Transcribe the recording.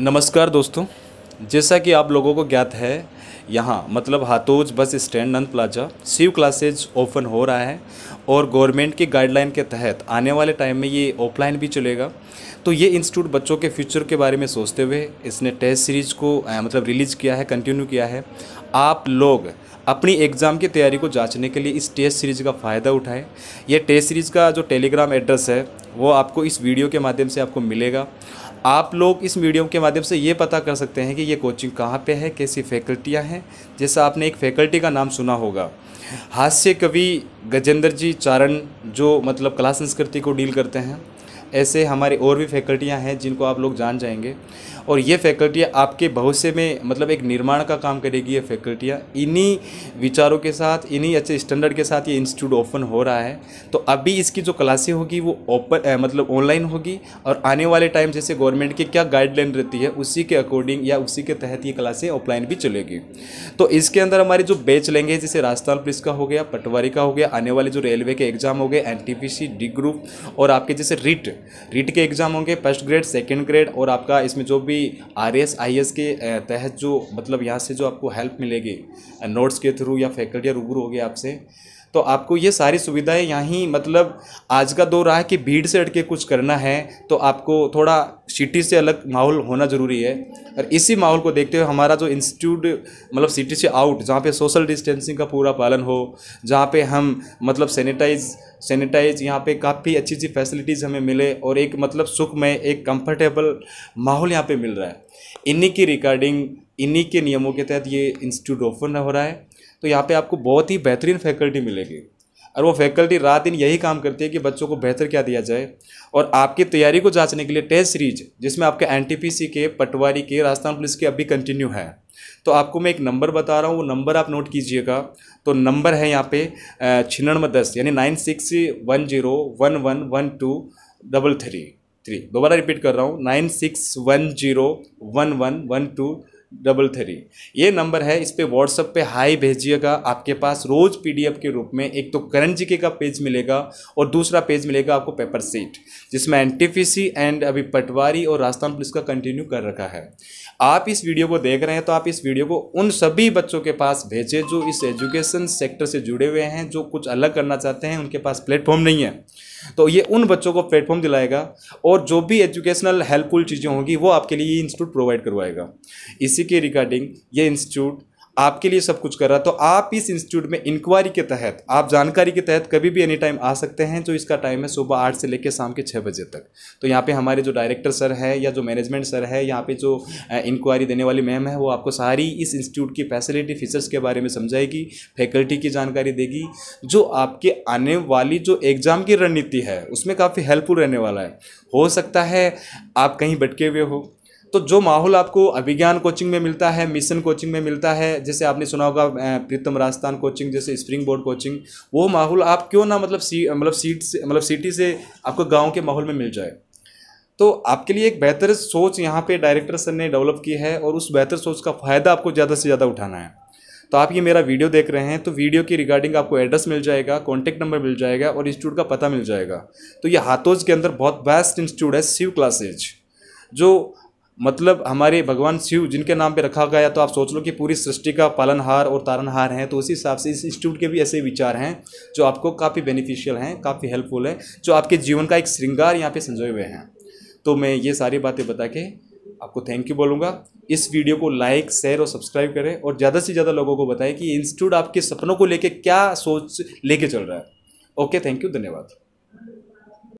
नमस्कार दोस्तों जैसा कि आप लोगों को ज्ञात है यहाँ मतलब Hathoj bus stand Nand plaza Shiv classes open हो रहा है और गवर्नमेंट की गाइडलाइन के तहत आने वाले टाइम में ये ऑफलाइन भी चलेगा तो ये इंस्टीट्यूट बच्चों के फ्यूचर के बारे में सोचते हुए इसने टेस्ट सीरीज को आ, मतलब रिलीज़ किया है कंटिन्यू किया है आप लोग अपनी एग्ज़ाम की तैयारी को जांचने के लिए इस टेस्ट सीरीज़ का फ़ायदा उठाएं यह टेस्ट सीरीज़ का जो टेलीग्राम एड्रेस है वो आपको इस वीडियो के माध्यम से आपको मिलेगा आप लोग इस मीडियम के माध्यम से ये पता कर सकते हैं कि ये कोचिंग कहाँ पे है कैसी फैकल्टियाँ हैं जैसा आपने एक फैकल्टी का नाम सुना होगा हास्य कवि गजेंद्र जी चारण जो मतलब कला संस्कृति को डील करते हैं ऐसे हमारे और भी फैकल्टियाँ हैं जिनको आप लोग जान जाएंगे और ये फैकल्टियाँ आपके भविष्य में मतलब एक निर्माण का काम करेगी ये फैकल्टियाँ इन्हीं विचारों के साथ इन्हीं अच्छे स्टैंडर्ड के साथ ये इंस्टीट्यूट ओपन हो रहा है तो अभी इसकी जो क्लासें होगी वो ओपन मतलब ऑनलाइन होगी और आने वाले टाइम जैसे गवर्नमेंट की क्या गाइडलाइन रहती है उसी के अकॉर्डिंग या उसी के तहत ये क्लासें ऑफलाइन भी चलेगी तो इसके अंदर हमारे जो बैच लेंगे जैसे राजस्थान पुलिस का हो गया पटवारी का हो गया आने वाले जो रेलवे के एग्जाम हो गए एन टी डी ग्रुप और आपके जैसे रिट रीट के एग्ज़ाम होंगे फर्स्ट ग्रेड सेकेंड ग्रेड और आपका इसमें जो भी आर एस आई एस के तहत जो मतलब यहाँ से जो आपको हेल्प मिलेगी नोट्स के थ्रू या फैकल्टी या रूबरू होगी आपसे तो आपको ये सारी सुविधाएं यहाँ मतलब आज का दौर रहा है कि भीड़ से हटके कुछ करना है तो आपको थोड़ा सिटी से अलग माहौल होना ज़रूरी है और इसी माहौल को देखते हुए हमारा जो इंस्टीट्यूट मतलब सिटी से आउट जहाँ पे सोशल डिस्टेंसिंग का पूरा पालन हो जहाँ पे हम मतलब सैनिटाइज़ सैनिटाइज यहाँ पे काफ़ी अच्छी अच्छी फैसिलिटीज़ हमें मिले और एक मतलब सुख में एक कंफर्टेबल माहौल यहाँ पे मिल रहा है इन्हीं की रिकॉर्डिंग इन्हीं के नियमों के तहत ये इंस्टीट्यूट ओपन हो रहा है तो यहाँ पे आपको बहुत ही बेहतरीन फैकल्टी मिलेगी और वो फैकल्टी रात दिन यही काम करती है कि बच्चों को बेहतर क्या दिया जाए और आपकी तैयारी को जाँचने के लिए टेस्ट सीरीज जिसमें आपके एन के पटवारी के राजस्थान पुलिस के अभी कंटिन्यू है तो आपको मैं एक नंबर बता रहा हूँ वो नंबर आप नोट कीजिएगा तो नंबर है यहाँ पे छिन्नवे दस यानी nine six one zero one one one two double three three दोबारा रिपीट कर रहा हूँ nine six one zero one one one two double three ये नंबर है इस पर व्हाट्सअप पे हाई भेजिएगा आपके पास रोज़ पीडीएफ के रूप में एक तो करण जी के का पेज मिलेगा और दूसरा पेज मिलेगा आपको पेपर सीट जिसमें एन एंड अभी पटवारी और राजस्थान पुलिस का कंटिन्यू कर रखा है आप इस वीडियो को देख रहे हैं तो आप इस वीडियो को उन सभी बच्चों के पास भेजें जो इस एजुकेशन सेक्टर से जुड़े हुए हैं जो कुछ अलग करना चाहते हैं उनके पास प्लेटफॉर्म नहीं है तो ये उन बच्चों को प्लेटफॉर्म दिलाएगा और जो भी एजुकेशनल हेल्पफुल चीज़ें होंगी वो आपके लिए ये इंस्टीट्यूट प्रोवाइड करवाएगा इसी के रिगार्डिंग ये इंस्टीट्यूट आपके लिए सब कुछ कर रहा है तो आप इस इंस्टीट्यूट में इंक्वायरी के तहत आप जानकारी के तहत कभी भी एनी टाइम आ सकते हैं जो इसका टाइम है सुबह आठ से लेकर शाम के छः बजे तक तो यहाँ पे हमारे जो डायरेक्टर सर है या जो मैनेजमेंट सर है यहाँ पे जो इंक्वायरी देने वाली मैम है वो आपको सारी इस इंस्टीट्यूट की फैसिलिटी फीचर्स के बारे में समझाएगी फैकल्टी की जानकारी देगी जो आपके आने वाली जो एग्ज़ाम की रणनीति है उसमें काफ़ी हेल्पफुल रहने वाला है हो सकता है आप कहीं भटके हुए हो तो जो माहौल आपको अभिज्ञान कोचिंग में मिलता है मिशन कोचिंग में मिलता है जैसे आपने सुना होगा प्रीतम राजस्थान कोचिंग जैसे स्प्रिंग बोर्ड कोचिंग वो माहौल आप क्यों ना मतलब सी मतलब सीट से मतलब सिटी से आपको गाँव के माहौल में मिल जाए तो आपके लिए एक बेहतर सोच यहाँ पे डायरेक्टर सर ने डेवलप की है और उस बेहतर सोच का फ़ायदा आपको ज़्यादा से ज़्यादा उठाना है तो आप ये मेरा वीडियो देख रहे हैं तो वीडियो की रिगार्डिंग आपको एड्रेस मिल जाएगा कॉन्टैक्ट नंबर मिल जाएगा और इंस्टीट्यूट का पता मिल जाएगा तो ये हाथोज के अंदर बहुत बेस्ट इंस्टीट्यूट है शिव क्लासेज जो मतलब हमारे भगवान शिव जिनके नाम पे रखा गया तो आप सोच लो कि पूरी सृष्टि का पालनहार और तारनहार हैं तो उसी हिसाब से इस इंस्टीट्यूट के भी ऐसे विचार हैं जो आपको काफ़ी बेनिफिशियल हैं काफ़ी हेल्पफुल हैं जो आपके जीवन का एक श्रृंगार यहाँ पे संजोए हुए हैं तो मैं ये सारी बातें बता के आपको थैंक यू बोलूँगा इस वीडियो को लाइक शेयर और सब्सक्राइब करें और ज़्यादा से ज़्यादा लोगों को बताएं कि इंस्टीट्यूट आपके सपनों को लेकर क्या सोच लेके चल रहा है ओके थैंक यू धन्यवाद